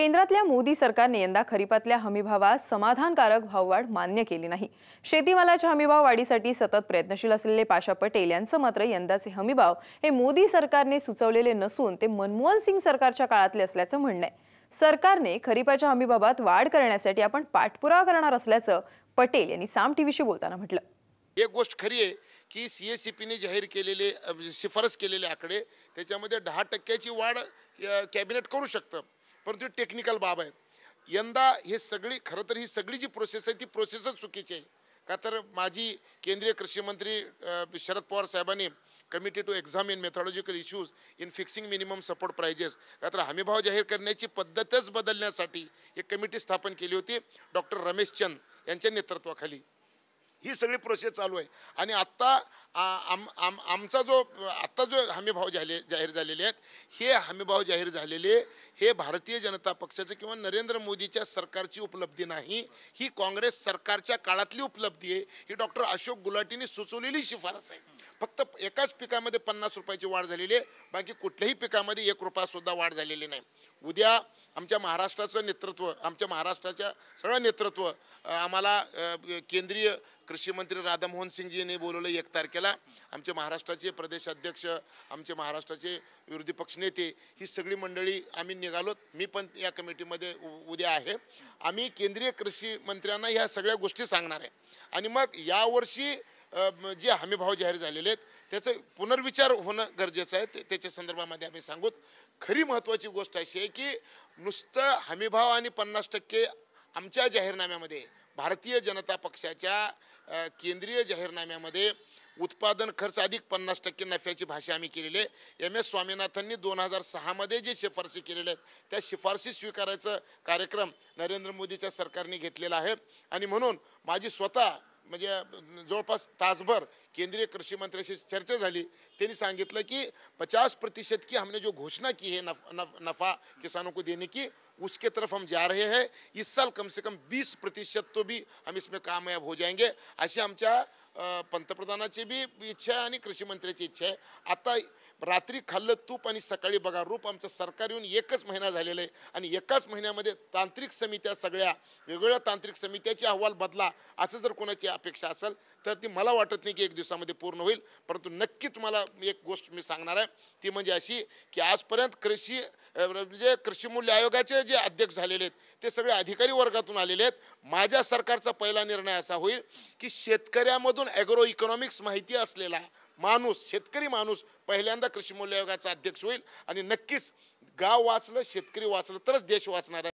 केंद्रातल्या मोदी सरकारने यंदा खरीपातल्या हमीभावात समाधानकारक भाववाढ मान्य केली नाही शेतीमालाच्या हमीभाव वाढीसाठी सतत प्रयत्नशील असलेले पाशा पटेल यांचं मात्र यंदाचे हमीभाव हे मोदी सरकारने सुचवलेले नसून ते मनमोहन सिंग सरकारच्या काळातले असल्याचं म्हणणं आहे सरकारने खरीपाच्या हमीभावात वाढ करण्यासाठी आपण पाठपुरावा करणार असल्याचं पटेल यांनी साम टीव्हीशी बोलताना म्हटलं एक गोष्ट खरी आहे की सी एस सी पीने जाहीर केलेले म्हणजे शिफारस केलेले आकडे त्याच्यामध्ये दहा टक्क्याची वाढ कॅबिनेट करू शकतं परंतु टेक्निकल बाब आहे यंदा हे सगळी खरं तर ही सगळी जी प्रोसेस आहे ती प्रोसेसच चुकीची आहे का तर माझी केंद्रीय कृषी मंत्री शरद पवार साहेबांनी committee to examine methodological issues in fixing minimum support prices का तर हमीभाव जाहीर करण्याची पद्धतच बदलण्यासाठी एक कमिटी स्थापन केली होती डॉक्टर रमेश चंद यांच्या नेतृत्वाखाली ही सगळी प्रोसेस चालू आहे आणि आत्ता आम आमचा जो आत्ता जो हमीभाव झाले जाहीर झालेले आहेत हे हमीभाव जाहीर झालेले हे भारतीय जनता पक्षाचं किंवा नरेंद्र मोदीच्या सरकारची उपलब्धी नाही ही काँग्रेस सरकारच्या काळातली उपलब्धी आहे ही डॉक्टर अशोक गुलाटीने सुचवलेली शिफारस आहे फक्त एकाच पिकामध्ये पन्नास रुपयाची वाढ झालेली आहे बाकी कुठल्याही पिकामध्ये एक रुपयासुद्धा वाढ झालेली नाही उद्या आमच्या महाराष्ट्राचं नेतृत्व आमच्या महाराष्ट्राच्या सगळं नेतृत्व आम्हाला केंद्रीय कृषी मंत्री राधामोहन सिंगजीने बोलवलं एक तारखेला आमचे महाराष्ट्राचे प्रदेशाध्यक्ष आमचे महाराष्ट्राचे विरोधी पक्षनेते ही सगळी मंडळी आम्ही निघालो मी पण या कमिटीमध्ये उद्या आहे आम्ही केंद्रीय कृषी मंत्र्यांना ह्या सगळ्या गोष्टी सांगणार आहे आणि मग यावर्षी जे हमीभाव जाहीर झालेले आहेत त्याचं पुनर्विचार होणं गरजेचं आहे ते त्याच्या संदर्भामध्ये आम्ही सांगूत खरी महत्त्वाची गोष्ट अशी आहे की नुसतं हमीभाव आणि पन्नास टक्के आमच्या जाहीरनाम्यामध्ये भारतीय जनता पक्षाच्या केंद्रीय जाहीरनाम्यामध्ये उत्पादन खर्च अधिक पन्नास टक्के नफ्याची भाषा आम्ही केलेली आहे एम एस स्वामीनाथननी दोन हजार सहामध्ये जे शिफारशी केलेल्या आहेत त्या शिफारशी स्वीकारायचं कार्यक्रम नरेंद्र मोदीच्या सरकारने घेतलेला आहे आणि म्हणून माझी स्वतः म्हणजे जवळपास तासभर केंद्रीय कृषी मंत्र्याशी चर्चा झाली त्यांनी सांगितलं की पचास प्रतिशत की हमने जो घोषणा की हे नफ नफ नफ़ा किसानों को देने की उसके तरफ हम जा रहे हैं इस साल कम से कम 20 प्रतिशत तो भी हम इसमें कामयाब हो जाएंगे अशी आमच्या पंतप्रधानाची बी इच्छा आहे आणि कृषी मंत्र्याची इच्छा आहे आता रात्री खाल्लं तूप आणि सकाळी बघा रूप आमचं सरकार येऊन एकच महिना झालेलं आहे आणि एकाच महिन्यामध्ये तांत्रिक समित्या सगळ्या वेगवेगळ्या तांत्रिक समित्याचे अहवाल बदला असं जर कोणाची अपेक्षा असेल तर ती मला वाटत नाही की एक दिवसामध्ये पूर्ण होईल परंतु नक्की तुम्हाला एक गोष्ट मी सांगणार आहे ती म्हणजे अशी की आजपर्यंत कृषी म्हणजे कृषी मूल्य आयोगाचे जे अध्यक्ष झालेले आहेत ते सगळे अधिकारी वर्गातून आलेले आहेत माझ्या सरकारचा पहिला निर्णय असा होईल की शेतकऱ्यामधून ॲग्रो इकॉनॉमिक्स माहिती असलेला माणूस शेतकरी माणूस पहिल्यांदा कृषी मूल्य आयोगाचा अध्यक्ष होईल आणि नक्कीच गाव वाचलं शेतकरी वाचलं तरच देश वाचणार